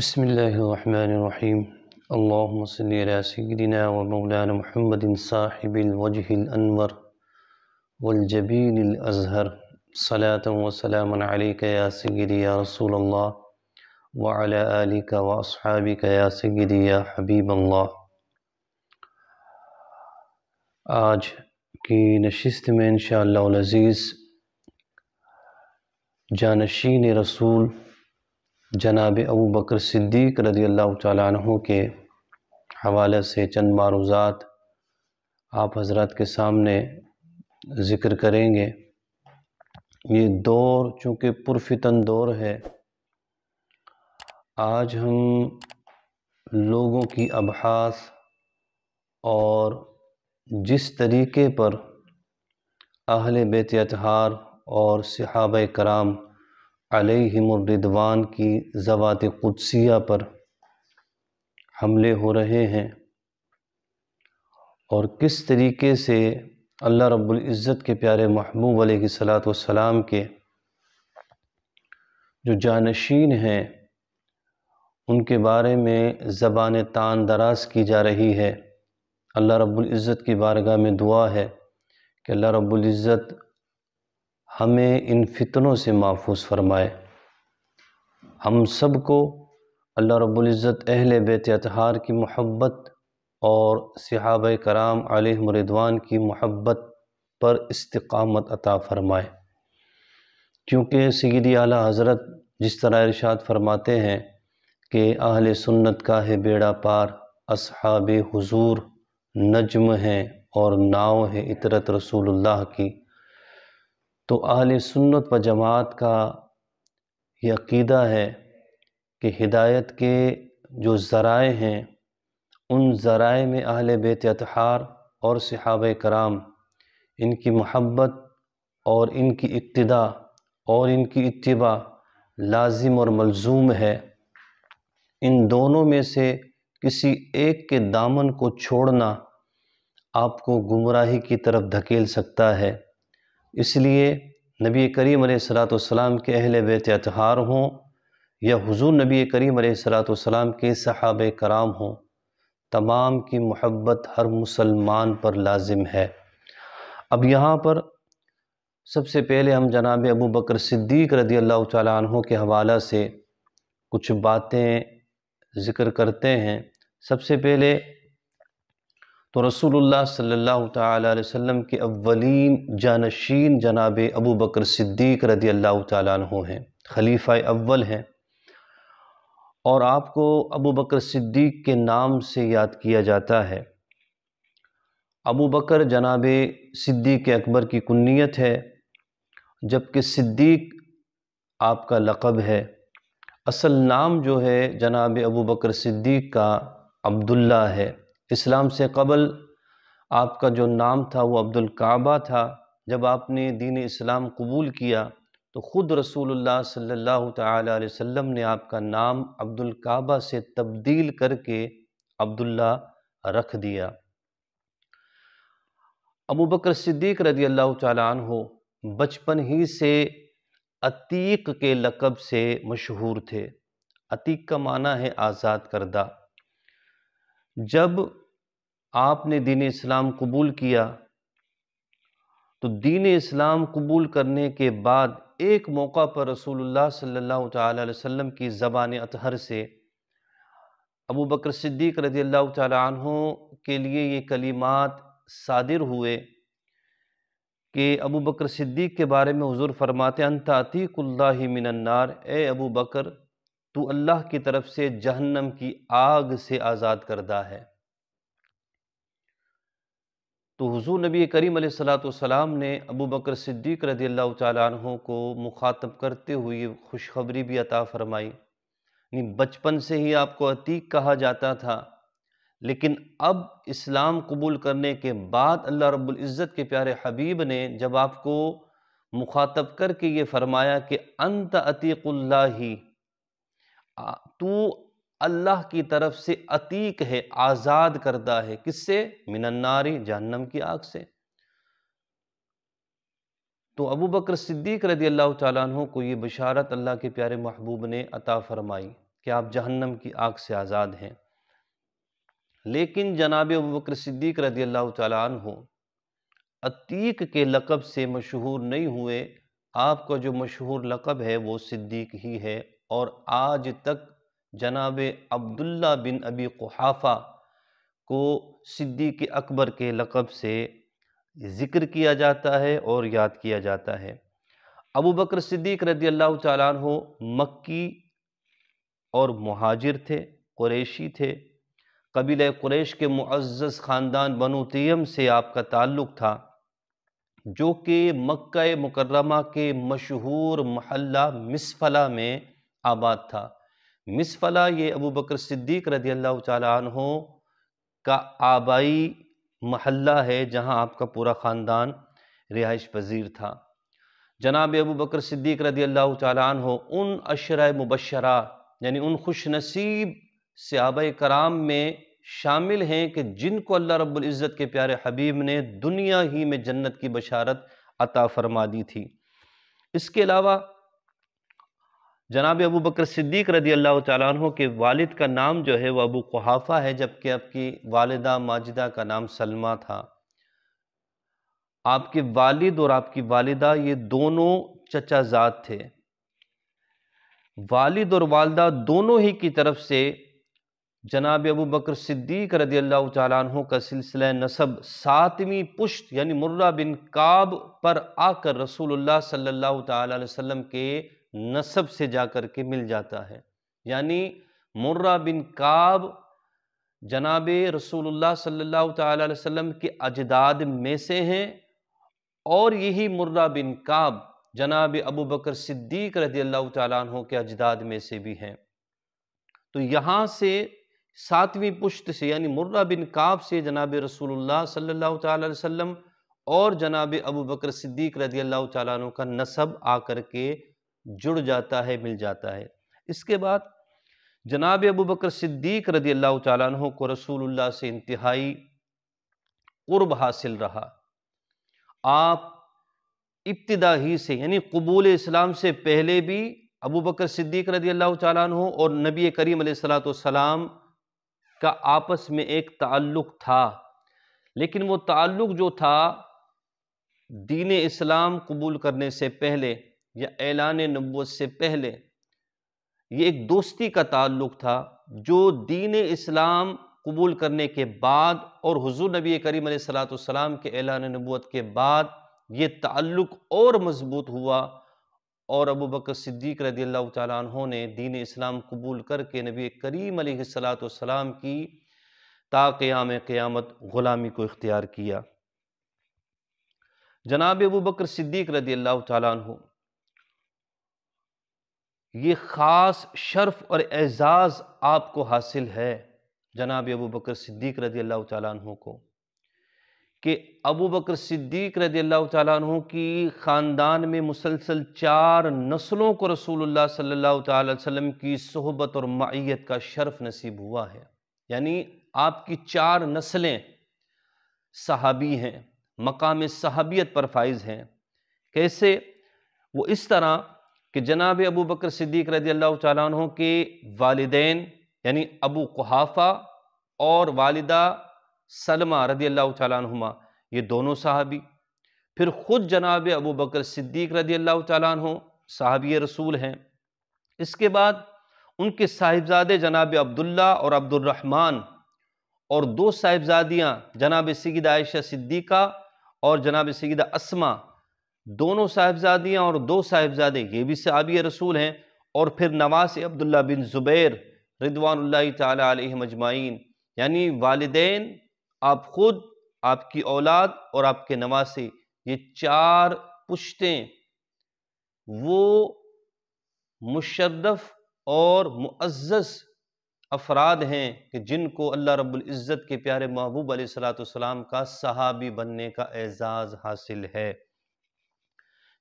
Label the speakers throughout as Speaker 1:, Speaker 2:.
Speaker 1: بسم الله الرحمن الرحيم اللهم صل على سيدنا ومولانا محمد صاحب الوجه الأنور والجبين الأزهر صلاة وسلاما عليك يا سيدي يا رسول الله وعلى آلك وأصحابك يا سيدي يا حبيب الله آج کی نشست میں انشاءاللہ العزیز جانشین رسول جناب ابو بکر صدیق رضی اللہ تعالیٰ عنہ کے حوالے سے چند معروضات آپ حضرات کے سامنے ذکر کریں گے یہ دور چونکہ پرفتن دور ہے آج ہم لوگوں کی ابحاث اور جس طریقے پر اہل بیتِ اتحار اور صحابۂ کرام علیہم الردوان کی زوات قدسیہ پر حملے ہو رہے ہیں اور کس طریقے سے اللہ رب العزت کے پیارے محبوب علیہ السلام والسلام کے جو جانشین ہیں ان کے بارے میں زبان تان دراز کی جا رہی ہے اللہ رب العزت کی بارگاہ میں دعا ہے کہ اللہ رب العزت ہمیں ان فتنوں سے محفوظ فرمائے ہم سب کو اللہ رب العزت اہل بیت اطہار کی محبت اور صحابہ کرام علیہ مردوان کی محبت پر استقامت عطا فرمائے کیونکہ سیدی اعلیٰ حضرت جس طرح ارشاد فرماتے ہیں کہ اہل سنت کا ہے بیڑا پار اصحاب حضور نجم ہیں اور ناؤ ہے عطرت رسول اللہ کی تو اہل سنت و جماعت کا یہ عقیدہ ہے کہ ہدایت کے جو ذرائع ہیں ان ذرائع میں اہل بیت اتحار اور صحابہ کرام ان کی محبت اور ان کی اقتداء اور ان کی اتباع لازم اور ملزوم ہے ان دونوں میں سے کسی ایک کے دامن کو چھوڑنا آپ کو گمراہی کی طرف دھکیل سکتا ہے اس لیے نبی کریم علیہ السلام والسلام کے اہل بیت اتحار ہوں یا حضور نبی کریم علیہ والسلام کے صحابِ کرام ہوں تمام کی محبت ہر مسلمان پر لازم ہے اب یہاں پر سب سے پہلے ہم جناب ابو بکر صدیق رضی اللہ تعالیٰ عنہ کے حوالہ سے کچھ باتیں ذکر کرتے ہیں سب سے پہلے تو رسول اللہ صلی اللہ تعالیٰ علیہ وسلم کے اولین جانشین جناب ابو بکر صدیق رضی اللہ تعالیٰ عنہ ہیں خلیفہ اول ہیں اور آپ کو ابو بکر صدیق کے نام سے یاد کیا جاتا ہے ابو بکر جناب صدیق اکبر کی کنیت ہے جبکہ صدیق آپ کا لقب ہے اصل نام جو ہے جناب ابو بکر صدیق کا عبداللہ ہے اسلام سے قبل آپ کا جو نام تھا وہ عبد تھا جب آپ نے دین اسلام قبول کیا تو خود رسول اللہ صلی اللہ علیہ وسلم نے آپ کا نام عبد سے تبدیل کر کے عبداللہ رکھ دیا ابو بکر صدیق رضی اللہ تعالیٰ عنہ بچپن ہی سے عتیق کے لقب سے مشہور تھے عتیق کا معنی ہے آزاد کردہ جب آپ نے دین اسلام قبول کیا تو دین اسلام قبول کرنے کے بعد ایک موقع پر رسول اللہ صلی اللہ علیہ وسلم کی زبان اطہر سے ابو بکر صدیق رضی اللہ تعالی عنہ کے لیے یہ کلمات صادر ہوئے کہ ابو بکر صدیق کے بارے میں حضور فرماتے انتعتی اللہ من النار اے ابو بکر تو اللہ کی طرف سے جہنم کی آگ سے آزاد کردہ ہے تو حضور نبی کریم علیہ السلام والسلام نے ابو بکر صدیق رضی اللہ تعالیٰ عنہ کو مخاطب کرتے ہوئے خوشخبری بھی عطا فرمائی یعنی بچپن سے ہی آپ کو عتیق کہا جاتا تھا لیکن اب اسلام قبول کرنے کے بعد اللہ رب العزت کے پیارے حبیب نے جب آپ کو مخاطب کر کے یہ فرمایا کہ انت عطیق اللہ ہی تو اللہ کی طرف سے عتیق ہے آزاد کردہ ہے کس سے من الناری جہنم کی آگ سے تو ابو بکر صدیق رضی اللہ تعالیٰ عنہ کو یہ بشارت اللہ کے پیارے محبوب نے عطا فرمائی کہ آپ جہنم کی آگ سے آزاد ہیں لیکن جناب ابو بکر صدیق رضی اللہ تعالیٰ عنہ عتیق کے لقب سے مشہور نہیں ہوئے آپ کا جو مشہور لقب ہے وہ صدیق ہی ہے اور آج تک جناب عبداللہ بن ابی قحافہ کو صدیق اکبر کے لقب سے ذکر کیا جاتا ہے اور یاد کیا جاتا ہے ابو بکر صدیق رضی اللہ تعالیٰ عنہ مکی اور مہاجر تھے قریشی تھے قبیلہ قریش کے معزز خاندان بنو تیم سے آپ کا تعلق تھا جو کہ مکہ مکرمہ کے مشہور محلہ مصفلہ میں آباد تھا مصفلا یہ ابو بکر صدیق رضی اللہ تعالی عنہ کا آبائی محلہ ہے جہاں آپ کا پورا خاندان رہائش پذیر تھا جناب ابو بکر صدیق رضی اللہ تعالیٰ عنہ ان عشرہ مبشرہ یعنی ان خوش نصیب صحابہ کرام میں شامل ہیں کہ جن کو اللہ رب العزت کے پیارے حبیب نے دنیا ہی میں جنت کی بشارت عطا فرما دی تھی اس کے علاوہ جناب ابو بکر صدیق رضی اللہ تعالیٰ عنہ کے والد کا نام جو ہے وہ ابو قحافہ ہے جبکہ آپ کی والدہ ماجدہ کا نام سلمہ تھا آپ کے والد اور آپ کی والدہ یہ دونوں چچا زاد تھے والد اور والدہ دونوں ہی کی طرف سے جناب ابو بکر صدیق رضی اللہ تعالیٰ عنہ کا سلسلہ نصب ساتویں پشت یعنی مرہ بن کعب پر آ کر رسول اللہ صلی اللہ تعالیٰ علیہ وسلم کے نصب سے جا کر کے مل جاتا ہے یعنی مرہ بن کعب جناب رسول اللہ صلی اللہ علیہ وسلم کے اجداد میں سے ہیں اور یہی مرہ بن کعب جناب ابو بکر صدیق رضی اللہ تعالیٰ عنہ کے اجداد میں سے بھی ہیں تو یہاں سے ساتویں پشت سے یعنی مرہ بن کعب سے جناب رسول اللہ صلی اللہ علیہ وسلم اور جناب ابو بکر صدیق رضی اللہ تعالیٰ عنہ کا نصب آ کر کے جڑ جاتا ہے مل جاتا ہے اس کے بعد جناب ابو بکر صدیق رضی اللہ تعالیٰ عنہ کو رسول اللہ سے انتہائی قرب حاصل رہا آپ ابتدا ہی سے یعنی قبول اسلام سے پہلے بھی ابو بکر صدیق رضی اللہ تعالیٰ عنہ اور نبی کریم علیہ السلام والسلام کا آپس میں ایک تعلق تھا لیکن وہ تعلق جو تھا دین اسلام قبول کرنے سے پہلے یا اعلان نبوت سے پہلے یہ ایک دوستی کا تعلق تھا جو دین اسلام قبول کرنے کے بعد اور حضور نبی کریم علیہ السلام کے اعلان نبوت کے بعد یہ تعلق اور مضبوط ہوا اور ابو بکر صدیق رضی اللہ تعالیٰ عنہ نے دین اسلام قبول کر کے نبی کریم علیہ السلام کی تا قیام قیامت غلامی کو اختیار کیا جناب ابو بکر صدیق رضی اللہ تعالیٰ عنہ یہ خاص شرف اور اعزاز آپ کو حاصل ہے جناب ابو بکر صدیق رضی اللہ تعالیٰ عنہ کو کہ ابو بکر صدیق رضی اللہ تعالیٰ عنہ کی خاندان میں مسلسل چار نسلوں کو رسول اللہ صلی اللہ تعالی وسلم کی صحبت اور معیت کا شرف نصیب ہوا ہے یعنی آپ کی چار نسلیں صحابی ہیں مقام صحابیت پر فائز ہیں کیسے وہ اس طرح کہ جناب ابو بکر صدیق رضی اللہ تعالیٰ عنہ کے والدین یعنی ابو قحافہ اور والدہ سلمہ رضی اللہ تعالیٰ عنہما یہ دونوں صحابی پھر خود جناب ابو بکر صدیق رضی اللہ تعالیٰ عنہ صحابی رسول ہیں اس کے بعد ان کے صاحبزادے جناب عبداللہ اور عبد الرحمن اور دو صاحبزادیاں جناب سیدہ عائشہ صدیقہ اور جناب سیدہ اسما دونوں صاحبزادیاں اور دو صاحبزادے یہ بھی صحابی رسول ہیں اور پھر نواس عبداللہ بن زبیر ردوان اللہ تعالیٰ علیہ مجمعین یعنی والدین آپ خود آپ کی اولاد اور آپ کے نواسے یہ چار پشتیں وہ مشدف اور معزز افراد ہیں کہ جن کو اللہ رب العزت کے پیارے محبوب علیہ السلام کا صحابی بننے کا اعزاز حاصل ہے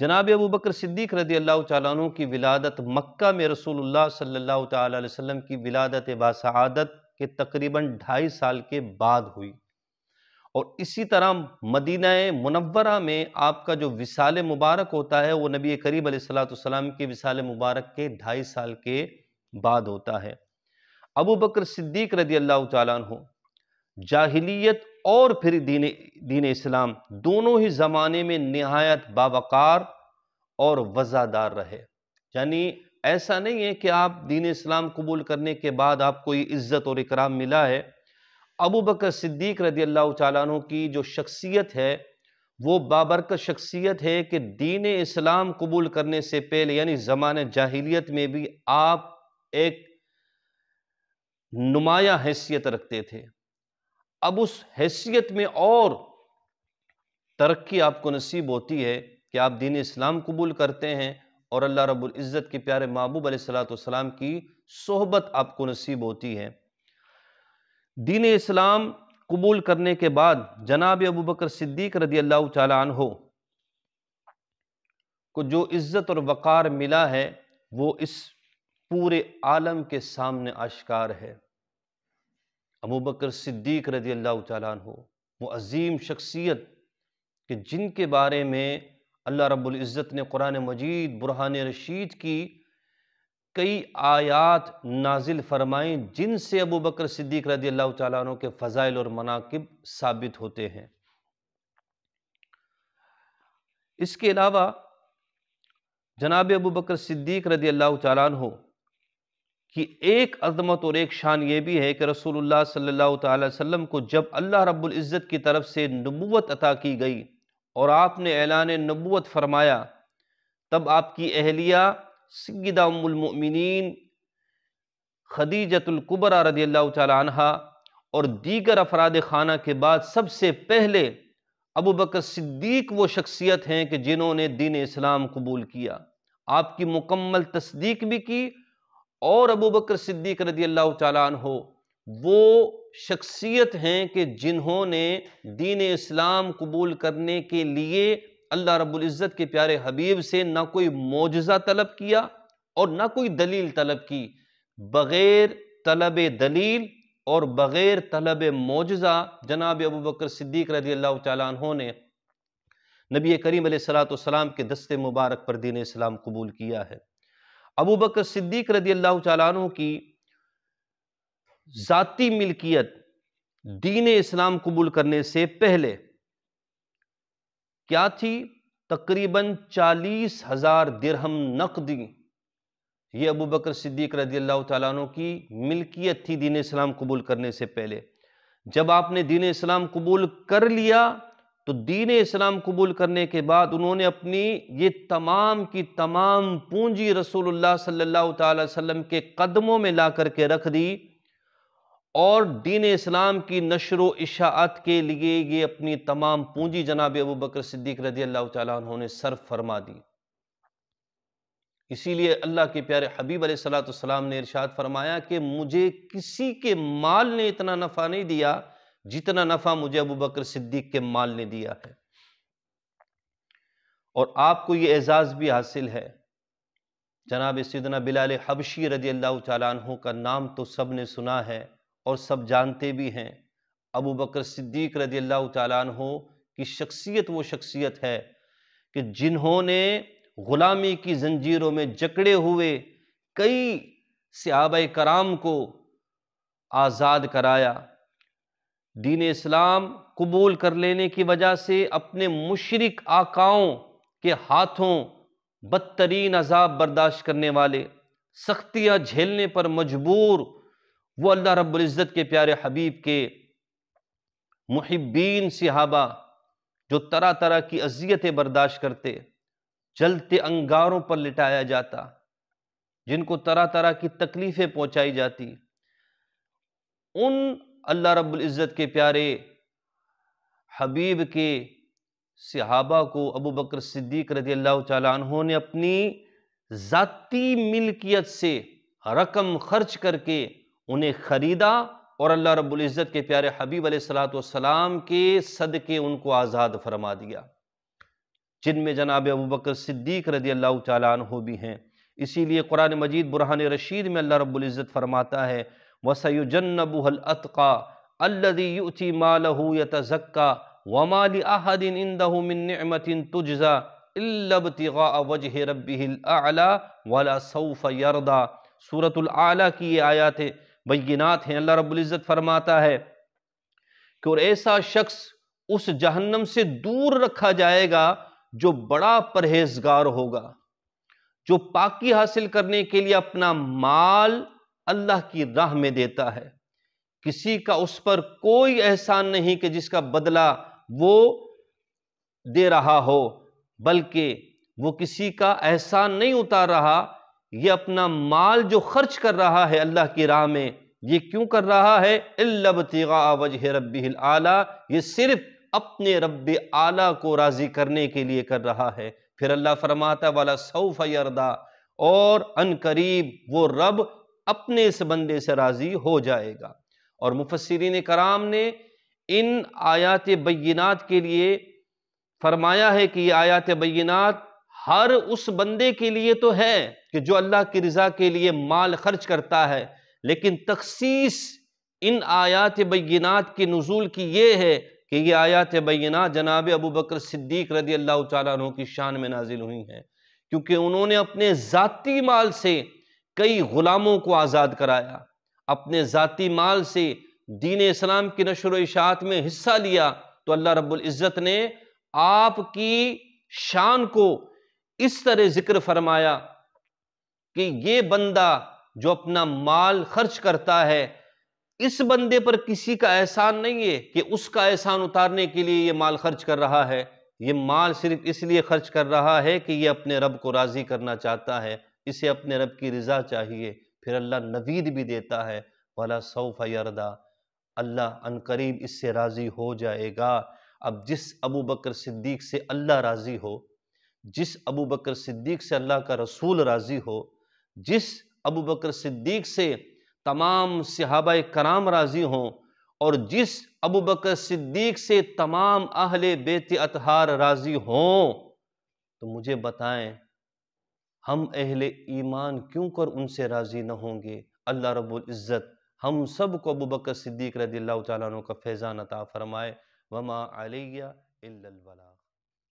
Speaker 1: جناب ابو بکر صدیق رضی اللہ تعالیٰ عنہ کی ولادت مکہ میں رسول اللہ صلی اللہ تعالیٰ علیہ وسلم کی ولادت باسعادت کے تقریباً ڈھائی سال کے بعد ہوئی اور اسی طرح مدینہ منورہ میں آپ کا جو وصال مبارک ہوتا ہے وہ نبی قریب علیہ السلام کی کے مبارک کے ڈھائی سال کے بعد ہوتا ہے ابو بکر صدیق رضی اللہ تعالیٰ عنہ جاہلیت اور پھر دین دین اسلام دونوں ہی زمانے میں نہایت باوقار اور وزادار رہے یعنی ایسا نہیں ہے کہ آپ دین اسلام قبول کرنے کے بعد آپ کو یہ عزت اور اکرام ملا ہے ابو بکر صدیق رضی اللہ تعالیٰ عنہ کی جو شخصیت ہے وہ بابرکت شخصیت ہے کہ دین اسلام قبول کرنے سے پہلے یعنی زمانہ جاہلیت میں بھی آپ ایک نمایاں حیثیت رکھتے تھے اب اس حیثیت میں اور ترقی آپ کو نصیب ہوتی ہے کہ آپ دین اسلام قبول کرتے ہیں اور اللہ رب العزت کے پیارے محبوب علیہ السلام والسلام کی صحبت آپ کو نصیب ہوتی ہے دین اسلام قبول کرنے کے بعد جناب ابو بکر صدیق رضی اللہ تعالیٰ عنہ کو جو عزت اور وقار ملا ہے وہ اس پورے عالم کے سامنے آشکار ہے ابو بکر صدیق رضی اللہ تعالیٰ عنہ وہ عظیم شخصیت کہ جن کے بارے میں اللہ رب العزت نے قرآن مجید برہان رشید کی کئی آیات نازل فرمائیں جن سے ابو بکر صدیق رضی اللہ تعالیٰ عنہ کے فضائل اور مناقب ثابت ہوتے ہیں اس کے علاوہ جناب ابو بکر صدیق رضی اللہ تعالیٰ عنہ ایک عظمت اور ایک شان یہ بھی ہے کہ رسول اللہ صلی اللہ علیہ وسلم کو جب اللہ رب العزت کی طرف سے نبوت عطا کی گئی اور آپ نے اعلان نبوت فرمایا تب آپ کی اہلیہ سیدہ ام المؤمنین خدیجت القبرہ رضی اللہ تعالی عنہ اور دیگر افراد خانہ کے بعد سب سے پہلے ابو بکر صدیق وہ شخصیت ہیں کہ جنہوں نے دین اسلام قبول کیا آپ کی مکمل تصدیق بھی کی اور ابو بکر صدیق رضی اللہ تعالیٰ عنہ وہ شخصیت ہیں کہ جنہوں نے دین اسلام قبول کرنے کے لیے اللہ رب العزت کے پیارے حبیب سے نہ کوئی معجزہ طلب کیا اور نہ کوئی دلیل طلب کی بغیر طلب دلیل اور بغیر طلب معجزہ جناب ابو بکر صدیق رضی اللہ تعالیٰ عنہ نے نبی کریم علیہ السلاۃ والسلام کے دست مبارک پر دین اسلام قبول کیا ہے ابو بکر صدیق رضی اللہ تعالیٰ عنہ کی ذاتی ملکیت دین اسلام قبول کرنے سے پہلے کیا تھی تقریباً چالیس ہزار درہم نقدی یہ ابو بکر صدیق رضی اللہ تعالیٰ عنہ کی ملکیت تھی دین اسلام قبول کرنے سے پہلے جب آپ نے دین اسلام قبول کر لیا تو دین اسلام قبول کرنے کے بعد انہوں نے اپنی یہ تمام کی تمام پونجی رسول اللہ صلی اللہ تعالی وسلم کے قدموں میں لا کر کے رکھ دی اور دین اسلام کی نشر و اشاعت کے لیے یہ اپنی تمام پونجی جناب ابو بکر صدیق رضی اللہ تعالیٰ انہوں نے صرف فرما دی اسی لیے اللہ کے پیارے حبیب علیہ السلام نے ارشاد فرمایا کہ مجھے کسی کے مال نے اتنا نفع نہیں دیا جتنا نفع مجھے ابو بکر صدیق کے مال نے دیا ہے اور آپ کو یہ اعزاز بھی حاصل ہے جناب سیدنا بلال حبشی رضی اللہ تعالیٰ عنہ کا نام تو سب نے سنا ہے اور سب جانتے بھی ہیں ابو بکر صدیق رضی اللہ تعالیٰ عنہ کی شخصیت وہ شخصیت ہے کہ جنہوں نے غلامی کی زنجیروں میں جکڑے ہوئے کئی صحابہ کرام کو آزاد کرایا دین اسلام قبول کر لینے کی وجہ سے اپنے مشرق آقاؤں کے ہاتھوں بدترین عذاب برداشت کرنے والے سختیاں جھیلنے پر مجبور وہ اللہ رب العزت کے پیارے حبیب کے محبین صحابہ جو طرح طرح کی عذیتیں برداشت کرتے جلتے انگاروں پر لٹایا جاتا جن کو طرح طرح کی تکلیفیں پہنچائی جاتی ان اللہ رب العزت کے پیارے حبیب کے صحابہ کو ابو بکر صدیق رضی اللہ تعالیٰ عنہ نے اپنی ذاتی ملکیت سے رقم خرچ کر کے انہیں خریدا اور اللہ رب العزت کے پیارے حبیب علیہ السلام والسلام کے صدقے ان کو آزاد فرما دیا جن میں جناب ابو بکر صدیق رضی اللہ تعالیٰ عنہ بھی ہیں اسی لیے قرآن مجید برہان رشید میں اللہ رب العزت فرماتا ہے وَسَيُجَنَّبُهَا الْأَتْقَى الَّذِي يُؤْتِي مَا لَهُ يَتَزَكَّى وَمَا لِأَحَدٍ إِنْدَهُ مِن نِعْمَةٍ تُجْزَى إِلَّا بْتِغَاءَ وَجْهِ رَبِّهِ الْأَعْلَى وَلَا سَوْفَ يَرْضَى سورة العالی کی یہ آیات بینات ہیں اللہ رب العزت فرماتا ہے کہ اور ایسا شخص اس جہنم سے دور رکھا جائے گا جو بڑا پرہزگار ہوگا جو پاکی حاصل کرنے کے لیے اپنا مال اللہ کی راہ میں دیتا ہے کسی کا اس پر کوئی احسان نہیں کہ جس کا بدلہ وہ دے رہا ہو بلکہ وہ کسی کا احسان نہیں اتار رہا یہ اپنا مال جو خرچ کر رہا ہے اللہ کی راہ میں یہ کیوں کر رہا ہے یہ صرف اپنے رب اعلیٰ کو راضی کرنے کے لیے کر رہا ہے پھر اللہ فرماتا والا يَرْدَى اور ان قریب وہ رب اپنے اس بندے سے راضی ہو جائے گا اور مفسرین کرام نے ان آیات بینات کے لیے فرمایا ہے کہ یہ آیات بینات ہر اس بندے کے لیے تو ہے کہ جو اللہ کی رضا کے لیے مال خرچ کرتا ہے لیکن تخصیص ان آیات بینات کے نزول کی یہ ہے کہ یہ آیات بینات جناب ابو بکر صدیق رضی اللہ تعالیٰ عنہ کی شان میں نازل ہوئی ہیں کیونکہ انہوں نے اپنے ذاتی مال سے کئی غلاموں کو آزاد کرایا اپنے ذاتی مال سے دین اسلام کی نشر و اشاعت میں حصہ لیا تو اللہ رب العزت نے آپ کی شان کو اس طرح ذکر فرمایا کہ یہ بندہ جو اپنا مال خرچ کرتا ہے اس بندے پر کسی کا احسان نہیں ہے کہ اس کا احسان اتارنے کے لیے یہ مال خرچ کر رہا ہے یہ مال صرف اس لیے خرچ کر رہا ہے کہ یہ اپنے رب کو راضی کرنا چاہتا ہے اسے اپنے رب کی رضا چاہیے پھر اللہ نوید بھی دیتا ہے سَوْفَ يَرْدَا اللہ ان قریب اس سے راضی ہو جائے گا اب جس ابو بکر صدیق سے اللہ راضی ہو جس ابو بکر صدیق سے اللہ کا رسول راضی ہو جس ابو بکر صدیق سے تمام صحابہ کرام راضی ہوں اور جس ابو بکر صدیق سے تمام اہل بیتِ اتہار راضی ہوں تو مجھے بتائیں ہم اہل ایمان کیوں کر ان سے راضی نہ ہوں گے اللہ رب العزت ہم سب کو ابو بکر صدیق رضی اللہ تعالیٰ عنہ کا فیضان عطا فرمائے وما علیہ اللہ